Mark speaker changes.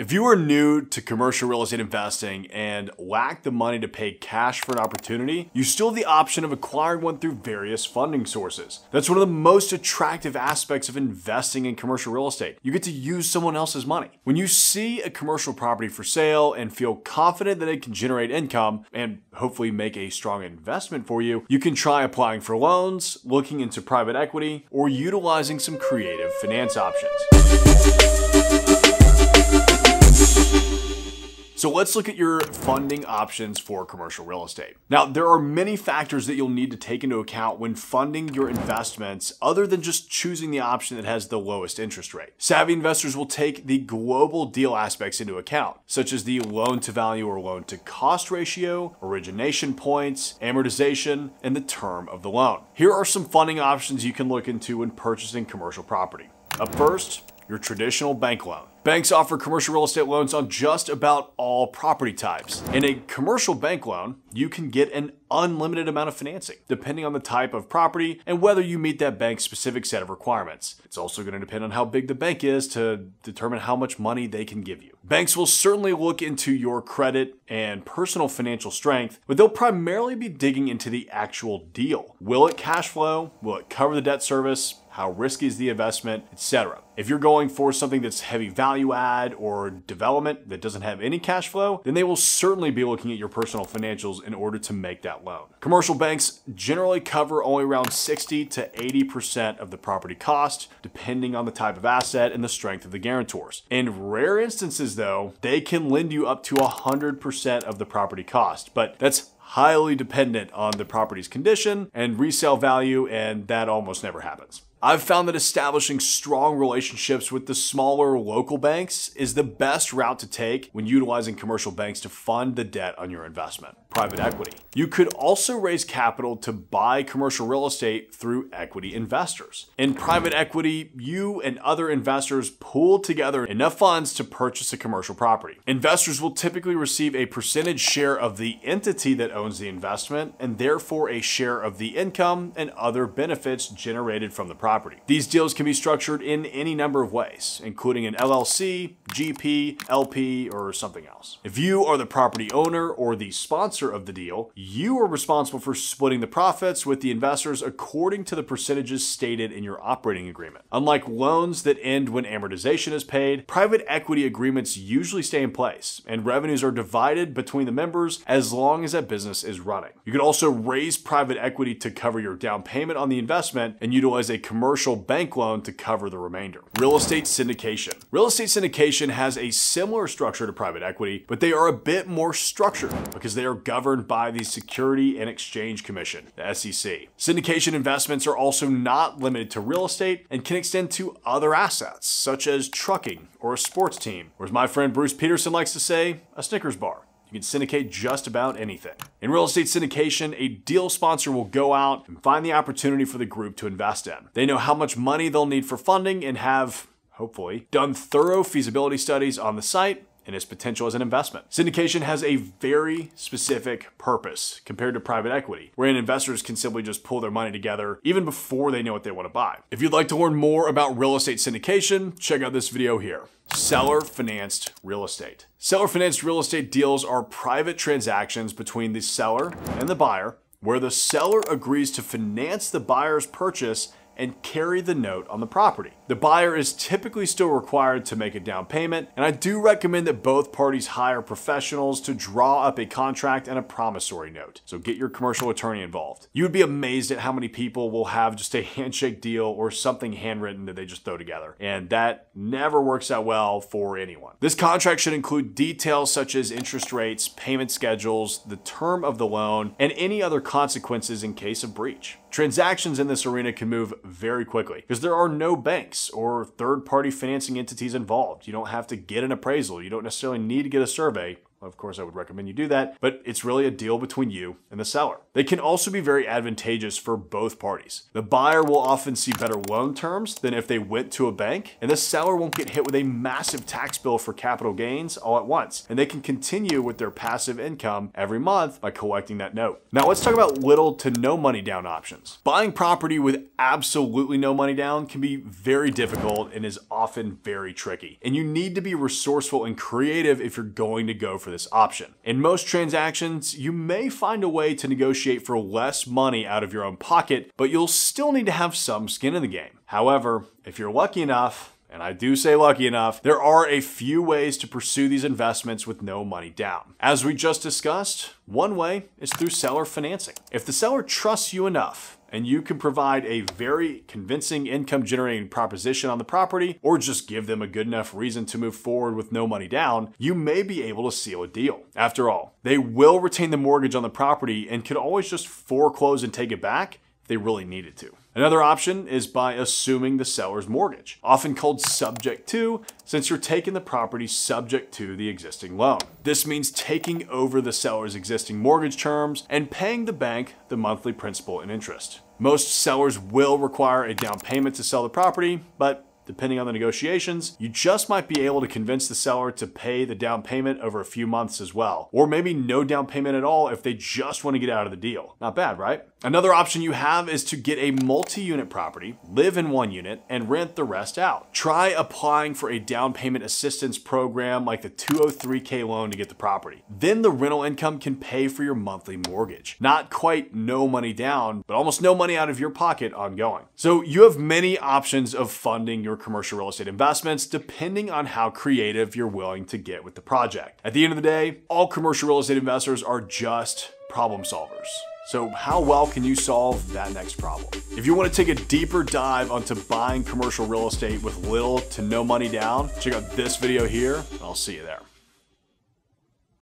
Speaker 1: If you are new to commercial real estate investing and lack the money to pay cash for an opportunity, you still have the option of acquiring one through various funding sources. That's one of the most attractive aspects of investing in commercial real estate. You get to use someone else's money. When you see a commercial property for sale and feel confident that it can generate income and hopefully make a strong investment for you, you can try applying for loans, looking into private equity, or utilizing some creative finance options. So let's look at your funding options for commercial real estate. Now, there are many factors that you'll need to take into account when funding your investments other than just choosing the option that has the lowest interest rate. Savvy investors will take the global deal aspects into account, such as the loan to value or loan to cost ratio, origination points, amortization, and the term of the loan. Here are some funding options you can look into when purchasing commercial property. Up first, your traditional bank loan. Banks offer commercial real estate loans on just about all property types. In a commercial bank loan, you can get an unlimited amount of financing, depending on the type of property and whether you meet that bank's specific set of requirements. It's also going to depend on how big the bank is to determine how much money they can give you. Banks will certainly look into your credit and personal financial strength, but they'll primarily be digging into the actual deal. Will it cash flow? Will it cover the debt service? how risky is the investment, etc. If you're going for something that's heavy value add or development that doesn't have any cash flow, then they will certainly be looking at your personal financials in order to make that loan. Commercial banks generally cover only around 60 to 80% of the property cost, depending on the type of asset and the strength of the guarantors. In rare instances though, they can lend you up to 100% of the property cost, but that's highly dependent on the property's condition and resale value, and that almost never happens. I've found that establishing strong relationships with the smaller local banks is the best route to take when utilizing commercial banks to fund the debt on your investment, private equity. You could also raise capital to buy commercial real estate through equity investors. In private equity, you and other investors pool together enough funds to purchase a commercial property. Investors will typically receive a percentage share of the entity that owns the investment and therefore a share of the income and other benefits generated from the property property. These deals can be structured in any number of ways, including an LLC, GP, LP, or something else. If you are the property owner or the sponsor of the deal, you are responsible for splitting the profits with the investors according to the percentages stated in your operating agreement. Unlike loans that end when amortization is paid, private equity agreements usually stay in place, and revenues are divided between the members as long as that business is running. You can also raise private equity to cover your down payment on the investment and utilize a commercial commercial bank loan to cover the remainder. Real estate syndication. Real estate syndication has a similar structure to private equity, but they are a bit more structured because they are governed by the Security and Exchange Commission, the SEC. Syndication investments are also not limited to real estate and can extend to other assets, such as trucking or a sports team, or as my friend Bruce Peterson likes to say, a Snickers bar. You can syndicate just about anything. In real estate syndication, a deal sponsor will go out and find the opportunity for the group to invest in. They know how much money they'll need for funding and have hopefully, done thorough feasibility studies on the site and its potential as an investment. Syndication has a very specific purpose compared to private equity, wherein investors can simply just pull their money together even before they know what they want to buy. If you'd like to learn more about real estate syndication, check out this video here. Seller financed real estate. Seller financed real estate deals are private transactions between the seller and the buyer where the seller agrees to finance the buyer's purchase and carry the note on the property. The buyer is typically still required to make a down payment, and I do recommend that both parties hire professionals to draw up a contract and a promissory note. So get your commercial attorney involved. You would be amazed at how many people will have just a handshake deal or something handwritten that they just throw together, and that never works out well for anyone. This contract should include details such as interest rates, payment schedules, the term of the loan, and any other consequences in case of breach. Transactions in this arena can move very quickly because there are no banks or third party financing entities involved. You don't have to get an appraisal, you don't necessarily need to get a survey. Of course, I would recommend you do that, but it's really a deal between you and the seller. They can also be very advantageous for both parties. The buyer will often see better loan terms than if they went to a bank, and the seller won't get hit with a massive tax bill for capital gains all at once, and they can continue with their passive income every month by collecting that note. Now, let's talk about little to no money down options. Buying property with absolutely no money down can be very difficult and is often very tricky, and you need to be resourceful and creative if you're going to go for for this option. In most transactions, you may find a way to negotiate for less money out of your own pocket, but you'll still need to have some skin in the game. However, if you're lucky enough, and I do say lucky enough, there are a few ways to pursue these investments with no money down. As we just discussed, one way is through seller financing. If the seller trusts you enough and you can provide a very convincing income generating proposition on the property or just give them a good enough reason to move forward with no money down, you may be able to seal a deal. After all, they will retain the mortgage on the property and could always just foreclose and take it back if they really needed to. Another option is by assuming the seller's mortgage, often called subject to, since you're taking the property subject to the existing loan. This means taking over the seller's existing mortgage terms and paying the bank the monthly principal and interest. Most sellers will require a down payment to sell the property, but Depending on the negotiations, you just might be able to convince the seller to pay the down payment over a few months as well, or maybe no down payment at all if they just want to get out of the deal. Not bad, right? Another option you have is to get a multi-unit property, live in one unit, and rent the rest out. Try applying for a down payment assistance program like the 203k loan to get the property. Then the rental income can pay for your monthly mortgage. Not quite no money down, but almost no money out of your pocket ongoing. So you have many options of funding your commercial real estate investments depending on how creative you're willing to get with the project. At the end of the day, all commercial real estate investors are just problem solvers. So how well can you solve that next problem? If you want to take a deeper dive onto buying commercial real estate with little to no money down, check out this video here and I'll see you there.